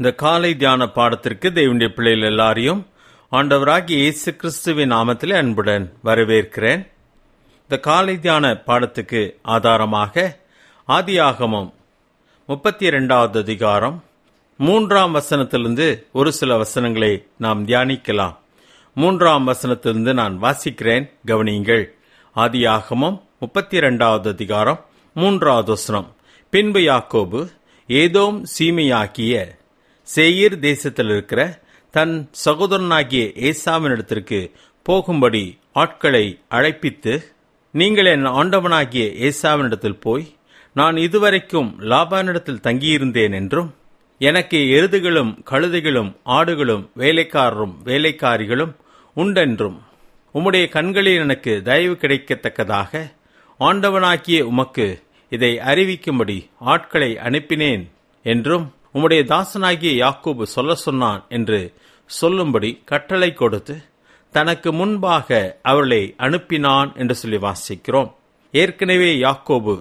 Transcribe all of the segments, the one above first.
இந்த காலை தியான பாடத்திற்கு தேவனுடைய பிள்ளைகள் எல்லாரையும் ஆண்டவராகி இயேசு கிறிஸ்துவின் நாமத்தில் அன்புடன் வரவேற்கிறேன் இந்த காலை தியான பாடத்துக்கு ஆதாரமாக ஆதியாகமம் முப்பத்தி இரண்டாவது அதிகாரம் மூன்றாம் வசனத்திலிருந்து ஒரு சில வசனங்களை நாம் தியானிக்கலாம் மூன்றாம் வசனத்திலிருந்து நான் வாசிக்கிறேன் கவனியுங்கள் ஆதியாகமம் முப்பத்தி இரண்டாவது அதிகாரம் மூன்றாவது வசனம் பின்பு யாக்கோபு ஏதோம் சீமையாக்கிய செயிர் தேசத்தில் இருக்கிற தன் சகோதரனாகிய ஏசாவின் இடத்திற்கு போகும்படி ஆட்களை அழைப்பித்து நீங்கள் என் ஆண்டவனாகிய ஏசாவினிடத்தில் போய் நான் இதுவரைக்கும் லாபானிடத்தில் தங்கியிருந்தேன் என்றும் எனக்கு எருதுகளும் கழுதைகளும் ஆடுகளும் வேலைக்காரரும் வேலைக்காரிகளும் உண்டென்றும் உம்முடைய கண்களில் எனக்கு தயவு கிடைக்கத்தக்கதாக ஆண்டவனாக்கிய உமக்கு இதை அறிவிக்கும்படி ஆட்களை அனுப்பினேன் என்றும் உம்முடைய தாசனாகிய யாக்கோபு சொல்ல சொன்னான் என்று சொல்லும்படி கட்டளை கொடுத்து தனக்கு முன்பாக அவர்களை அனுப்பினான் என்று சொல்லி வாசிக்கிறோம் ஏற்கனவே யாக்கோபு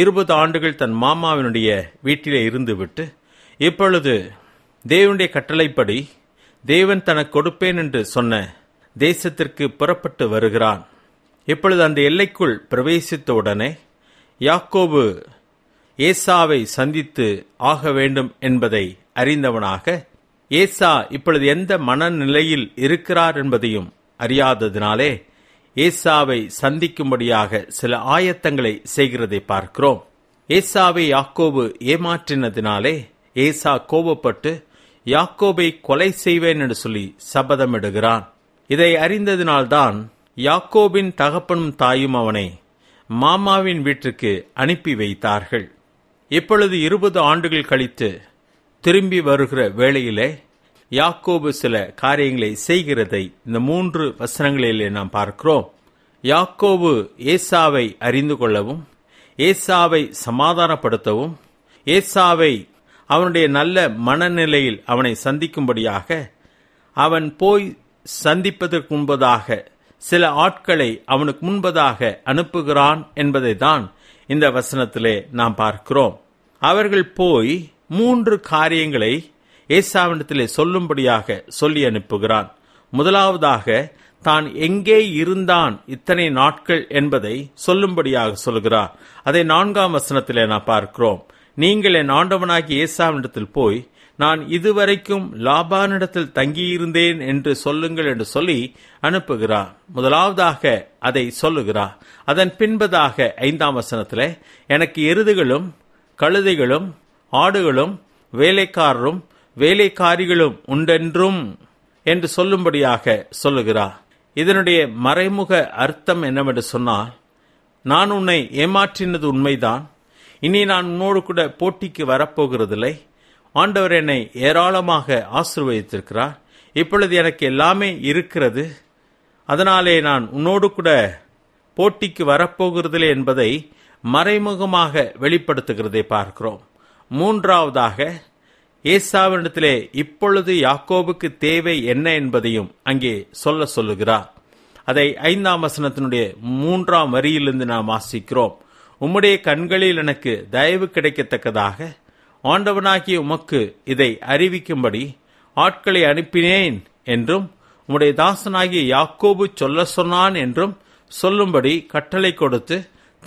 இருபது ஆண்டுகள் தன் மாமாவினுடைய வீட்டிலே இருந்துவிட்டு இப்பொழுது தேவனுடைய கட்டளைப்படி தேவன் தனக்கு கொடுப்பேன் என்று சொன்ன தேசத்திற்கு புறப்பட்டு வருகிறான் இப்பொழுது அந்த எல்லைக்குள் பிரவேசித்த உடனே யாக்கோபு ஏசாவை சந்தித்து ஆக வேண்டும் என்பதை அறிந்தவனாக ஏசா இப்பொழுது எந்த மனநிலையில் இருக்கிறார் என்பதையும் அறியாததினாலே ஏசாவை சந்திக்கும்படியாக சில ஆயத்தங்களை செய்கிறதை பார்க்கிறோம் ஏசாவை யாக்கோபு ஏமாற்றினதினாலே ஏசா கோபப்பட்டு யாக்கோபை கொலை செய்வேன் என்று சொல்லி சபதமிடுகிறான் இதை அறிந்ததினால்தான் யாக்கோபின் தகப்பனும் தாயும் அவனை மாமாவின் வீட்டிற்கு அனுப்பி வைத்தார்கள் இப்பொழுது இருபது ஆண்டுகள் கழித்து திரும்பி வருகிற வேளையிலே யாக்கோபு சில காரியங்களை செய்கிறதை இந்த மூன்று வசனங்களிலே நாம் பார்க்கிறோம் யாக்கோபு ஏசாவை அறிந்து கொள்ளவும் ஏசாவை சமாதானப்படுத்தவும் ஏசாவை அவனுடைய நல்ல மனநிலையில் அவனை சந்திக்கும்படியாக அவன் போய் சந்திப்பதற்கு முன்பதாக சில ஆட்களை அவனுக்கு முன்பதாக அனுப்புகிறான் என்பதை தான் இந்த வசனத்திலே நாம் பார்க்கிறோம் அவர்கள் போய் மூன்று காரியங்களை ஏசாவிடத்திலே சொல்லும்படியாக சொல்லி அனுப்புகிறான் முதலாவதாக தான் எங்கே இருந்தான் இத்தனை நாட்கள் என்பதை சொல்லும்படியாக சொல்கிறார் அதை நான்காம் வசனத்திலே நாம் பார்க்கிறோம் நீங்கள் என் ஆண்டவனாகி ஏசாவினிடத்தில் போய் நான் இதுவரைக்கும் லாபானிடத்தில் தங்கியிருந்தேன் என்று சொல்லுங்கள் என்று சொல்லி அனுப்புகிறார் முதலாவதாக அதை சொல்லுகிறார் அதன் பின்பதாக ஐந்தாம் வசனத்தில் எனக்கு எருதுகளும் கழுதைகளும் ஆடுகளும் வேலைக்காரரும் வேலைக்காரிகளும் உண்டென்றும் என்று சொல்லும்படியாக சொல்லுகிறார் இதனுடைய மறைமுக அர்த்தம் என்னவென்று சொன்னால் நான் உன்னை ஏமாற்றினது உண்மைதான் இனி நான் உன்னோடு கூட போட்டிக்கு வரப்போகிறதில்லை ஆண்டவர் என்னை ஏராளமாக ஆசிர்வதித்திருக்கிறார் இப்பொழுது எனக்கு எல்லாமே இருக்கிறது அதனாலே நான் உன்னோடு கூட போட்டிக்கு வரப்போகிறதில்லை என்பதை மறைமுகமாக வெளிப்படுத்துகிறதை பார்க்கிறோம் மூன்றாவதாக ஏசாவினிடத்திலே இப்பொழுது யாக்கோபுக்கு தேவை என்ன என்பதையும் அங்கே சொல்ல சொல்லுகிறார் அதை ஐந்தாம் வசனத்தினுடைய மூன்றாம் வரியிலிருந்து நாம் வாசிக்கிறோம் உம்முடைய கண்களில் எனக்கு தயவு கிடைக்கத்தக்கதாக ஆண்டவனாகிய உமக்கு இதை அறிவிக்கும்படி ஆட்களை அனுப்பினேன் என்றும் உம்முடைய தாசனாகிய யாக்கோபு சொல்ல சொன்னான் என்றும் சொல்லும்படி கட்டளை கொடுத்து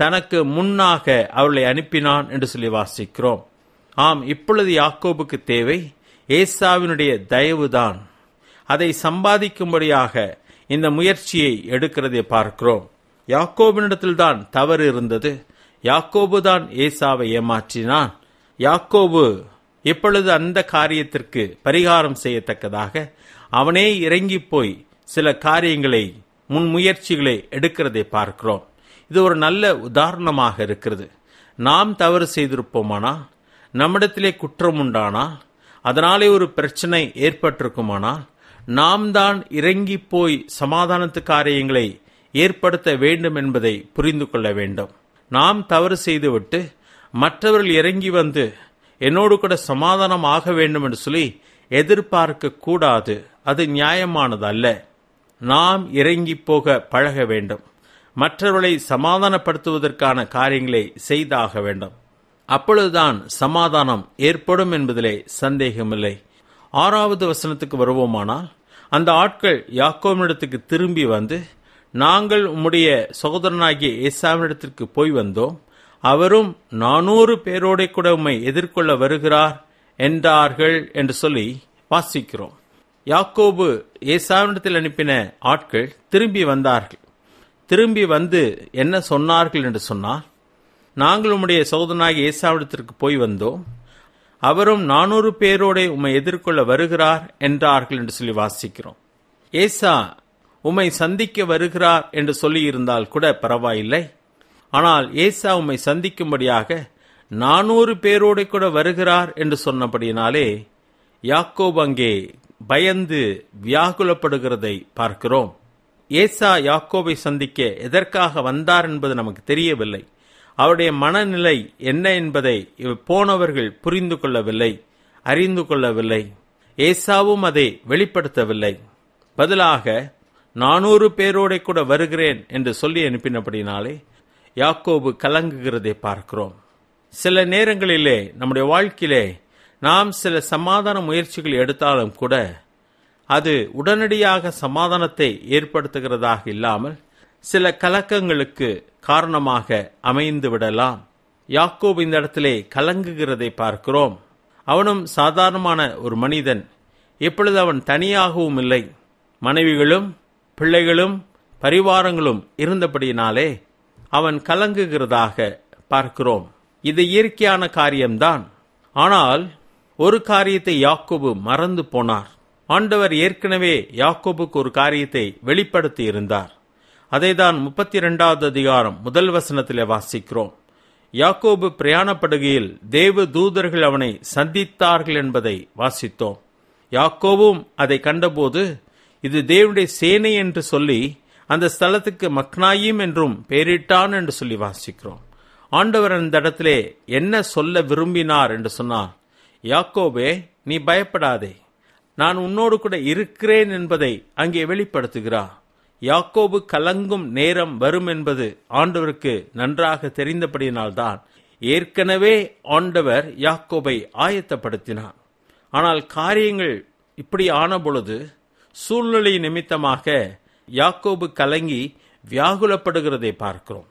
தனக்கு முன்னாக அவர்களை அனுப்பினான் என்று சொல்லி வாசிக்கிறோம் ஆம் இப்பொழுது யாக்கோபுக்கு தேவை ஏசாவினுடைய தயவுதான் அதை சம்பாதிக்கும்படியாக இந்த முயற்சியை எடுக்கிறதை பார்க்கிறோம் யாக்கோபினிடத்தில்தான் தவறு இருந்தது யாக்கோபுதான் தான் ஏசாவை ஏமாற்றினான் யாக்கோபு இப்பொழுது அந்த காரியத்திற்கு பரிகாரம் செய்யத்தக்கதாக அவனே இறங்கி போய் சில காரியங்களை முன்முயற்சிகளை எடுக்கிறதை பார்க்கிறோம் இது ஒரு நல்ல உதாரணமாக இருக்கிறது நாம் தவறு செய்திருப்போமானா நம்மிடத்திலே குற்றம் உண்டானா அதனாலே ஒரு பிரச்சனை ஏற்பட்டிருக்குமானால் நாம் தான் இறங்கி போய் சமாதானத்து காரியங்களை ஏற்படுத்த வேண்டும் என்பதை புரிந்து கொள்ள வேண்டும் நாம் தவறு செய்துவிட்டு மற்றவர்கள் இறங்கி வந்து என்னோடு கூட சமாதானம் ஆக வேண்டும் என்று சொல்லி எதிர்பார்க்க கூடாது அது நியாயமானது அல்ல நாம் இறங்கி போக பழக வேண்டும் மற்றவர்களை சமாதானப்படுத்துவதற்கான காரியங்களை செய்தாக வேண்டும் அப்பொழுதுதான் சமாதானம் ஏற்படும் என்பதிலே சந்தேகமில்லை ஆறாவது வசனத்துக்கு வருவோமானால் அந்த ஆட்கள் யாக்கோமிடத்துக்கு திரும்பி வந்து நாங்கள் உம்முடைய சகோதரனாகிய ஏசாவினிடத்திற்கு போய் வந்தோம் அவரும் நானூறு பேரோட கூட உம்மை எதிர்கொள்ள வருகிறார் என்றார்கள் என்று சொல்லி வாசிக்கிறோம் யாக்கோபு ஏசாவிடத்தில் அனுப்பின ஆட்கள் திரும்பி வந்தார்கள் திரும்பி வந்து என்ன சொன்னார்கள் என்று சொன்னால் நாங்கள் உம்முடைய சோதனாக ஏசாவிடத்திற்கு போய் வந்தோம் அவரும் நானூறு பேரோட உம்மை எதிர்கொள்ள வருகிறார் என்றார்கள் என்று சொல்லி வாசிக்கிறோம் ஏசா உம்மை சந்திக்க வருகிறார் என்று சொல்லியிருந்தால் கூட பரவாயில்லை ஆனால் ஏசா உம்மை சந்திக்கும்படியாக நானூறு பேரோடு கூட வருகிறார் என்று சொன்னபடியினாலே யாக்கோப் அங்கே பயந்து வியாகுலப்படுகிறதை பார்க்கிறோம் ஏசா யாக்கோவை சந்திக்க எதற்காக வந்தார் என்பது நமக்கு தெரியவில்லை அவருடைய மனநிலை என்ன என்பதை போனவர்கள் புரிந்து கொள்ளவில்லை அறிந்து கொள்ளவில்லை ஏசாவும் அதை வெளிப்படுத்தவில்லை பதிலாக நானூறு பேரோட கூட வருகிறேன் என்று சொல்லி அனுப்பினபடினாலே யாக்கோபு கலங்குகிறதை பார்க்கிறோம் சில நேரங்களிலே நம்முடைய வாழ்க்கையிலே நாம் சில சமாதான முயற்சிகள் எடுத்தாலும் கூட அது உடனடியாக சமாதானத்தை ஏற்படுத்துகிறதாக இல்லாமல் சில கலக்கங்களுக்கு காரணமாக அமைந்து விடலாம் யாக்கோப் இந்த இடத்திலே கலங்குகிறதை பார்க்கிறோம் அவனும் சாதாரணமான ஒரு மனிதன் இப்பொழுது அவன் தனியாகவும் இல்லை மனைவிகளும் பிள்ளைகளும் பரிவாரங்களும் இருந்தபடியினாலே அவன் கலங்குகிறதாக பார்க்கிறோம் இது இயற்கையான காரியம்தான் ஆனால் ஒரு காரியத்தை யாக்கோபு மறந்து போனார் ஆண்டவர் ஏற்கனவே யாக்கோபுக்கு ஒரு காரியத்தை வெளிப்படுத்தி இருந்தார் அதை தான் முப்பத்தி இரண்டாவது அதிகாரம் முதல் வசனத்திலே வாசிக்கிறோம் யாக்கோபு பிரயாணப்படுகையில் தேவ தூதர்கள் அவனை சந்தித்தார்கள் என்பதை வாசித்தோம் யாக்கோவும் அதை கண்டபோது இது தேவனுடைய சேனை என்று சொல்லி அந்த ஸ்தலத்துக்கு மக்னாயிம் என்றும் பெயரிட்டான் என்று சொல்லி வாசிக்கிறோம் ஆண்டவர் அந்த இடத்திலே என்ன சொல்ல விரும்பினார் என்று சொன்னார் யாக்கோபே நீ பயப்படாதே நான் உன்னோடு கூட இருக்கிறேன் என்பதை அங்கே வெளிப்படுத்துகிறார் யாக்கோபு கலங்கும் நேரம் வரும் என்பது ஆண்டவருக்கு நன்றாக தெரிந்தபடியினால்தான் ஏற்கனவே ஆண்டவர் யாக்கோபை ஆயத்தப்படுத்தினார் ஆனால் காரியங்கள் இப்படி ஆன பொழுது சூழ்நிலை நிமித்தமாக யாக்கோபு கலங்கி வியாகுலப்படுகிறதை பார்க்கிறோம்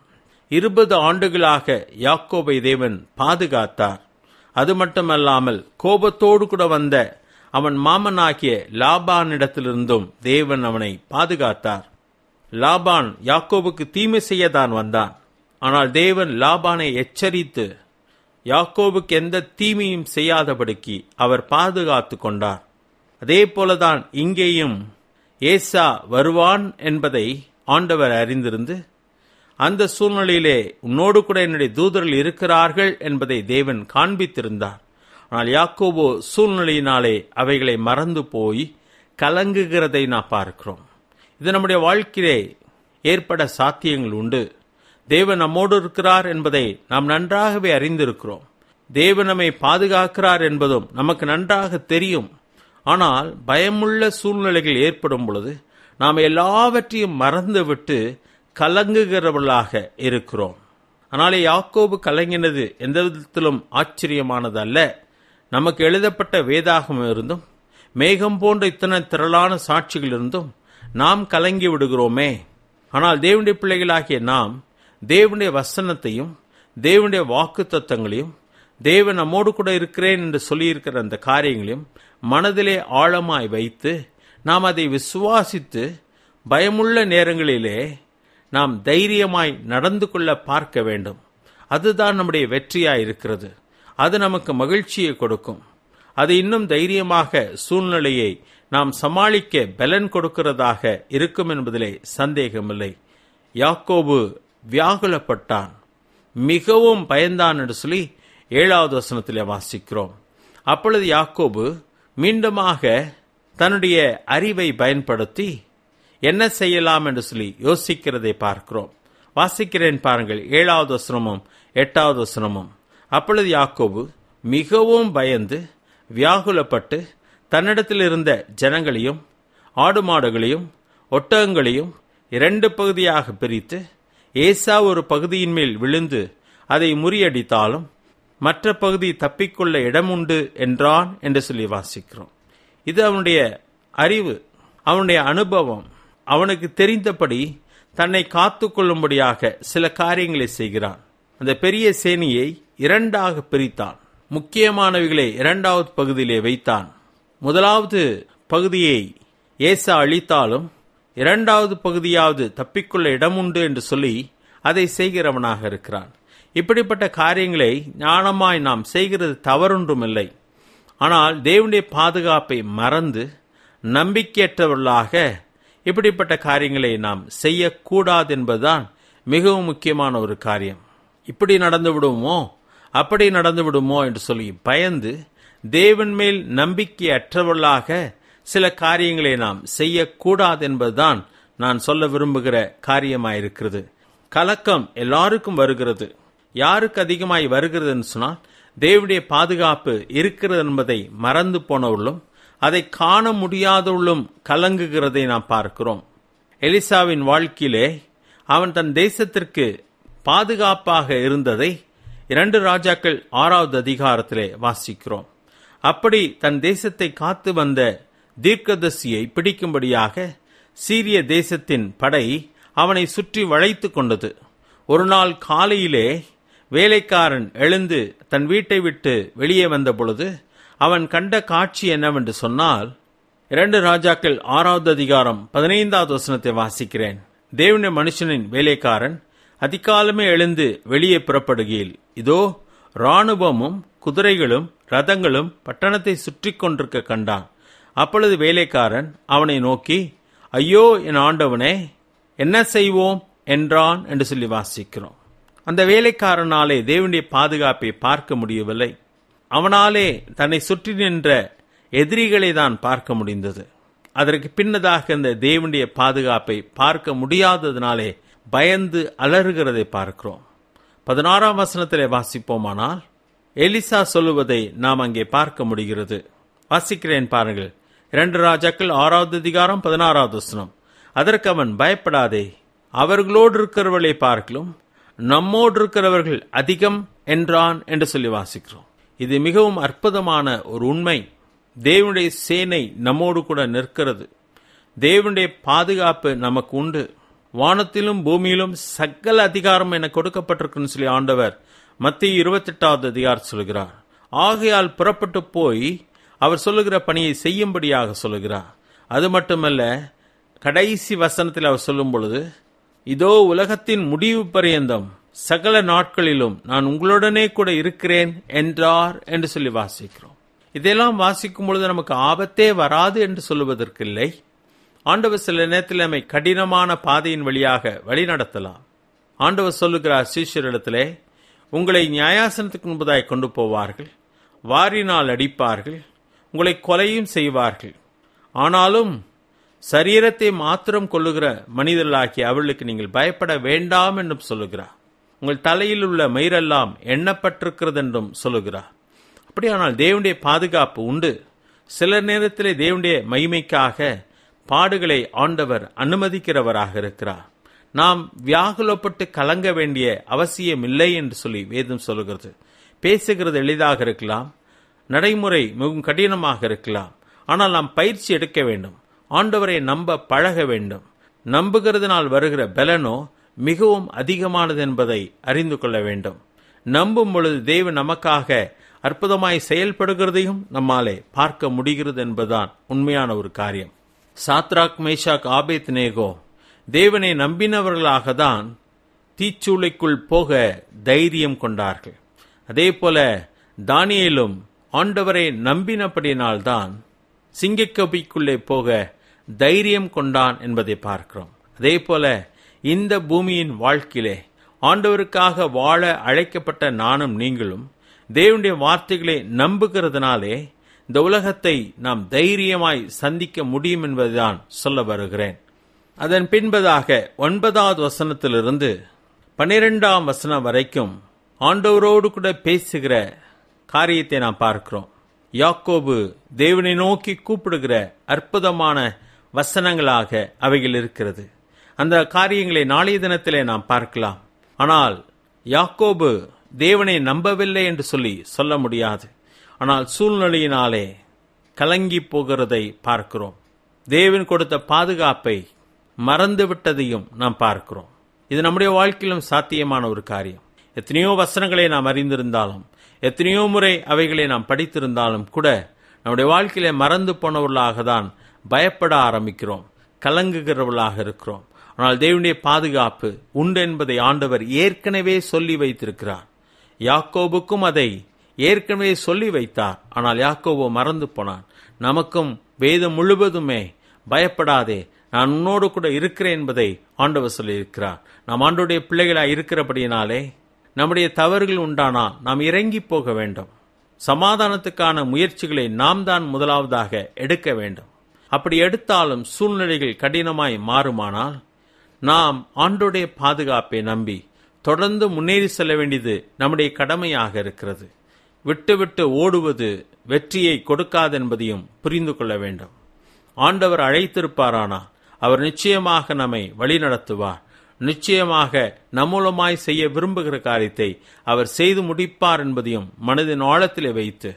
இருபது ஆண்டுகளாக யாக்கோபை தேவன் பாதுகாத்தார் அது மட்டுமல்லாமல் கோபத்தோடு கூட வந்த அவன் மாமனாகிய லாபானிடத்திலிருந்தும் தேவன் அவனை பாதுகாத்தார் லாபான் யாக்கோபுக்கு தீமை செய்யத்தான் வந்தான் ஆனால் தேவன் லாபானை எச்சரித்து யாக்கோபுக்கு எந்த தீமையும் செய்யாதபடிக்கு அவர் பாதுகாத்து கொண்டார் அதே போலதான் இங்கேயும் ஏசா வருவான் என்பதை ஆண்டவர் அறிந்திருந்து அந்த சூழ்நிலையிலே உன்னோடு கூட என்னுடைய தூதர்கள் இருக்கிறார்கள் என்பதை தேவன் காண்பித்திருந்தார் ஆனால் யாக்கோபோ சூழ்நிலையினாலே அவைகளை மறந்து போய் கலங்குகிறதை நாம் பார்க்கிறோம் இது நம்முடைய வாழ்க்கையிலே ஏற்பட சாத்தியங்கள் உண்டு தேவன் நம்மோடு இருக்கிறார் என்பதை நாம் நன்றாகவே அறிந்திருக்கிறோம் தேவன் நம்மை பாதுகாக்கிறார் என்பதும் நமக்கு நன்றாக தெரியும் ஆனால் பயமுள்ள சூழ்நிலைகள் ஏற்படும் பொழுது நாம் எல்லாவற்றையும் மறந்துவிட்டு கலங்குகிறவர்களாக இருக்கிறோம் ஆனாலே யாக்கோபு கலங்கினது எந்த விதத்திலும் ஆச்சரியமானது அல்ல நமக்கு எழுதப்பட்ட வேதாகம் இருந்தும் மேகம் போன்ற இத்தனை திரளான சாட்சிகள் இருந்தும் நாம் கலங்கி விடுகிறோமே ஆனால் தேவனுடைய பிள்ளைகளாகிய நாம் தேவனுடைய வசனத்தையும் தேவனுடைய வாக்கு தத்தங்களையும் தேவன் நம்மோடு கூட இருக்கிறேன் என்று சொல்லியிருக்கிற அந்த காரியங்களையும் மனதிலே ஆழமாய் வைத்து நாம் அதை விசுவாசித்து பயமுள்ள நேரங்களிலே நாம் தைரியமாய் நடந்து கொள்ள பார்க்க வேண்டும் அதுதான் நம்முடைய வெற்றியாய் இருக்கிறது அது நமக்கு மகிழ்ச்சியை கொடுக்கும் அது இன்னும் தைரியமாக சூழ்நிலையை நாம் சமாளிக்க பலன் கொடுக்கிறதாக இருக்கும் என்பதிலே சந்தேகமில்லை யாக்கோபு வியாகுலப்பட்டான் மிகவும் பயந்தான் என்று சொல்லி ஏழாவது வசனத்தில் வாசிக்கிறோம் அப்பொழுது யாக்கோபு மீண்டுமாக தன்னுடைய அறிவை பயன்படுத்தி என்ன செய்யலாம் என்று சொல்லி யோசிக்கிறதை பார்க்கிறோம் வாசிக்கிறேன் பாருங்கள் ஏழாவது வசனமும் எட்டாவது வசனமும் அப்பொழுது யாக்கோபு மிகவும் பயந்து வியாகுலப்பட்டு தன்னிடத்தில் இருந்த ஜனங்களையும் ஆடு மாடுகளையும் ஒட்டகங்களையும் இரண்டு பகுதியாக பிரித்து ஏசா ஒரு பகுதியின் மேல் விழுந்து அதை முறியடித்தாலும் மற்ற பகுதி தப்பிக்கொள்ள இடம் உண்டு என்றான் என்று சொல்லி வாசிக்கிறோம் இது அவனுடைய அறிவு அவனுடைய அனுபவம் அவனுக்கு தெரிந்தபடி தன்னை காத்து கொள்ளும்படியாக சில காரியங்களை செய்கிறான் அந்த பெரிய சேனியை இரண்டாக பிரித்தான் முக்கியமானவைகளை இரண்டாவது பகுதியிலே வைத்தான் முதலாவது பகுதியை ஏசா அழித்தாலும் இரண்டாவது பகுதியாவது தப்பிக்கொள்ள இடமுண்டு என்று சொல்லி அதை செய்கிறவனாக இருக்கிறான் இப்படிப்பட்ட காரியங்களை ஞானமாய் நாம் செய்கிறது தவறொன்றுமில்லை ஆனால் தேவனுடைய பாதுகாப்பை மறந்து நம்பிக்கையற்றவர்களாக இப்படிப்பட்ட காரியங்களை நாம் செய்யக்கூடாது என்பதுதான் மிகவும் முக்கியமான ஒரு காரியம் இப்படி நடந்து விடுவோமோ அப்படி நடந்து விடுமோ என்று சொல்லி பயந்து தேவன் மேல் நம்பிக்கையற்றவர்களாக சில காரியங்களை நாம் செய்யக்கூடாது என்பதுதான் நான் சொல்ல விரும்புகிற காரியமாயிருக்கிறது கலக்கம் எல்லாருக்கும் வருகிறது யாருக்கு அதிகமாய் வருகிறதுன்னு சொன்னால் தேவனுடைய பாதுகாப்பு இருக்கிறது என்பதை மறந்து போனவர்களும் அதை காண முடியாதவர்களும் கலங்குகிறதை நாம் பார்க்கிறோம் எலிசாவின் வாழ்க்கையிலே அவன் தன் தேசத்திற்கு பாதுகாப்பாக இருந்ததை இரண்டு ராஜாக்கள் ஆறாவது அதிகாரத்திலே வாசிக்கிறோம் அப்படி தன் தேசத்தை காத்து வந்த தீர்க்கதர்சியை பிடிக்கும்படியாக சீரிய தேசத்தின் படை அவனை சுற்றி வளைத்து கொண்டது ஒரு நாள் காலையிலே வேலைக்காரன் எழுந்து தன் வீட்டை விட்டு வெளியே வந்த பொழுது அவன் கண்ட காட்சி என்னவென்று சொன்னால் இரண்டு ராஜாக்கள் ஆறாவது அதிகாரம் பதினைந்தாவது வசனத்தை வாசிக்கிறேன் தேவன மனுஷனின் வேலைக்காரன் அதிகாலமே எழுந்து வெளியே புறப்படுகையில் இதோ இராணுவமும் குதிரைகளும் ரதங்களும் பட்டணத்தை சுற்றி கொண்டிருக்க கண்டான் அப்பொழுது வேலைக்காரன் அவனை நோக்கி ஐயோ என் ஆண்டவனே என்ன செய்வோம் என்றான் என்று சொல்லி வாசிக்கிறோம் அந்த வேலைக்காரனாலே தேவனுடைய பாதுகாப்பை பார்க்க முடியவில்லை அவனாலே தன்னை சுற்றி நின்ற எதிரிகளை தான் பார்க்க முடிந்தது அதற்கு பின்னதாக இந்த தேவனுடைய பாதுகாப்பை பார்க்க முடியாததினாலே பயந்து அலறுகிறதை பார்க்கிறோம் பதினாறாம் வசனத்திலே வாசிப்போமானால் எலிசா சொல்லுவதை நாம் அங்கே பார்க்க முடிகிறது வாசிக்கிறேன் பாருங்கள் இரண்டு ராஜாக்கள் ஆறாவது அதிகாரம் பதினாறாவது வசனம் அதற்கு அவன் பயப்படாதே அவர்களோடு இருக்கிறவர்களை பார்க்கலும் நம்மோடு இருக்கிறவர்கள் அதிகம் என்றான் என்று சொல்லி வாசிக்கிறோம் இது மிகவும் அற்புதமான ஒரு உண்மை தேவனுடைய சேனை நம்மோடு கூட நிற்கிறது தேவனுடைய பாதுகாப்பு நமக்கு உண்டு வானத்திலும் பூமியிலும் சகல அதிகாரம் என கொடுக்கப்பட்டிருக்குன்னு சொல்லி ஆண்டவர் மத்திய இருபத்தெட்டாவது அதிகாரம் சொல்கிறார் ஆகையால் புறப்பட்டு போய் அவர் சொல்லுகிற பணியை செய்யும்படியாக சொல்லுகிறார் அது மட்டுமல்ல கடைசி வசனத்தில் அவர் சொல்லும் பொழுது இதோ உலகத்தின் முடிவு பரியந்தம் சகல நாட்களிலும் நான் உங்களுடனே கூட இருக்கிறேன் என்றார் என்று சொல்லி வாசிக்கிறோம் இதெல்லாம் வாசிக்கும் பொழுது நமக்கு ஆபத்தே வராது என்று சொல்லுவதற்கில்லை ஆண்டவர் சில நேரத்தில் நம்மை கடினமான பாதையின் வழியாக வழிநடத்தலாம் ஆண்டவர் சொல்லுகிறார் சீஷரிடத்திலே உங்களை நியாயாசனத்துக்கு முன்பதாய் கொண்டு போவார்கள் வாரினால் அடிப்பார்கள் உங்களை கொலையும் செய்வார்கள் ஆனாலும் சரீரத்தை மாத்திரம் கொள்ளுகிற மனிதர்களாகி அவளுக்கு நீங்கள் பயப்பட வேண்டாம் என்றும் சொல்லுகிறார் உங்கள் தலையில் உள்ள மயிரெல்லாம் எண்ணப்பட்டிருக்கிறது என்றும் சொல்லுகிறார் அப்படியானால் தேவனுடைய பாதுகாப்பு உண்டு சில நேரத்திலே தேவனுடைய மகிமைக்காக பாடுகளை ஆண்டவர் அனுமதிக்கிறவராக இருக்கிறார் நாம் வியாகுலப்பட்டு கலங்க வேண்டிய அவசியம் இல்லை என்று சொல்லி வேதம் சொல்லுகிறது பேசுகிறது எளிதாக இருக்கலாம் நடைமுறை மிகவும் கடினமாக இருக்கலாம் ஆனால் நாம் பயிற்சி எடுக்க வேண்டும் ஆண்டவரை நம்ப பழக வேண்டும் நம்புகிறதுனால் வருகிற பலனோ மிகவும் அதிகமானது என்பதை அறிந்து கொள்ள வேண்டும் நம்பும் பொழுது தேவ நமக்காக அற்புதமாய் செயல்படுகிறதையும் நம்மாலே பார்க்க முடிகிறது என்பதுதான் உண்மையான ஒரு காரியம் சாத்ராக் மேஷாக் ஆபேத் நேகோ தேவனை நம்பினவர்களாக தான் தீச்சூளைக்குள் போக தைரியம் கொண்டார்கள் அதே போல தானியலும் ஆண்டவரை நம்பினபடியினால்தான் சிங்கக்கபிக்குள்ளே போக தைரியம் கொண்டான் என்பதை பார்க்கிறோம் அதே போல இந்த பூமியின் வாழ்க்கையிலே ஆண்டவருக்காக வாழ அழைக்கப்பட்ட நானும் நீங்களும் தேவனுடைய வார்த்தைகளை நம்புகிறதுனாலே இந்த உலகத்தை நாம் தைரியமாய் சந்திக்க முடியும் என்பதுதான் சொல்ல வருகிறேன் அதன் பின்பதாக ஒன்பதாவது வசனத்திலிருந்து பன்னிரெண்டாம் வசனம் வரைக்கும் ஆண்டவரோடு கூட பேசுகிற காரியத்தை நாம் பார்க்கிறோம் யாக்கோபு தேவனை நோக்கி கூப்பிடுகிற அற்புதமான வசனங்களாக அவைகள் இருக்கிறது அந்த காரியங்களை நாளைய தினத்திலே நாம் பார்க்கலாம் ஆனால் யாக்கோபு தேவனை நம்பவில்லை என்று சொல்லி சொல்ல முடியாது ஆனால் சூழ்நிலையினாலே கலங்கி போகிறதை பார்க்கிறோம் தேவன் கொடுத்த பாதுகாப்பை மறந்து விட்டதையும் நாம் பார்க்கிறோம் இது நம்முடைய வாழ்க்கையிலும் சாத்தியமான ஒரு காரியம் எத்தனையோ வசனங்களை நாம் அறிந்திருந்தாலும் எத்தனையோ முறை அவைகளை நாம் படித்திருந்தாலும் கூட நம்முடைய வாழ்க்கையில மறந்து போனவர்களாக தான் பயப்பட ஆரம்பிக்கிறோம் கலங்குகிறவர்களாக இருக்கிறோம் ஆனால் தேவனுடைய பாதுகாப்பு உண்டு என்பதை ஆண்டவர் ஏற்கனவே சொல்லி வைத்திருக்கிறார் யாக்கோபுக்கும் அதை ஏற்கனவே சொல்லி வைத்தார் ஆனால் யாக்கோபோ மறந்து போனான் நமக்கும் வேதம் முழுவதுமே பயப்படாதே நான் உன்னோடு கூட இருக்கிறேன் என்பதை ஆண்டவர் சொல்லியிருக்கிறார் நாம் ஆண்டோடைய பிள்ளைகளாக இருக்கிறபடியினாலே நம்முடைய தவறுகள் உண்டானால் நாம் இறங்கி போக வேண்டும் சமாதானத்துக்கான முயற்சிகளை நாம் தான் முதலாவதாக எடுக்க வேண்டும் அப்படி எடுத்தாலும் சூழ்நிலைகள் கடினமாய் மாறுமானால் நாம் ஆண்டுடைய பாதுகாப்பை நம்பி தொடர்ந்து முன்னேறி செல்ல வேண்டியது நம்முடைய கடமையாக இருக்கிறது விட்டுவிட்டு ஓடுவது வெற்றியை கொடுக்காது என்பதையும் புரிந்து கொள்ள வேண்டும் ஆண்டவர் அழைத்திருப்பாரானா அவர் நிச்சயமாக நம்மை வழிநடத்துவார் நிச்சயமாக நம்மூலமாய் செய்ய விரும்புகிற காரியத்தை அவர் செய்து முடிப்பார் என்பதையும் மனதின் ஆழத்திலே வைத்து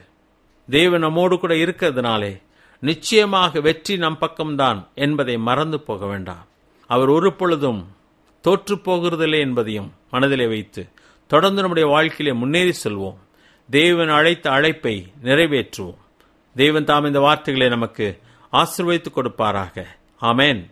தேவ நம்மோடு கூட இருக்கிறதுனாலே நிச்சயமாக வெற்றி நம் பக்கம்தான் என்பதை மறந்து போக வேண்டாம் அவர் ஒரு பொழுதும் தோற்று போகிறதில்லை என்பதையும் மனதிலே வைத்து தொடர்ந்து நம்முடைய வாழ்க்கையிலே முன்னேறி செல்வோம் தேவன் அழைத்த அழைப்பை நிறைவேற்றுவோம் தெய்வன் தாம் இந்த வார்த்தைகளை நமக்கு ஆசிர்வதித்துக் கொடுப்பாராக ஆமேன்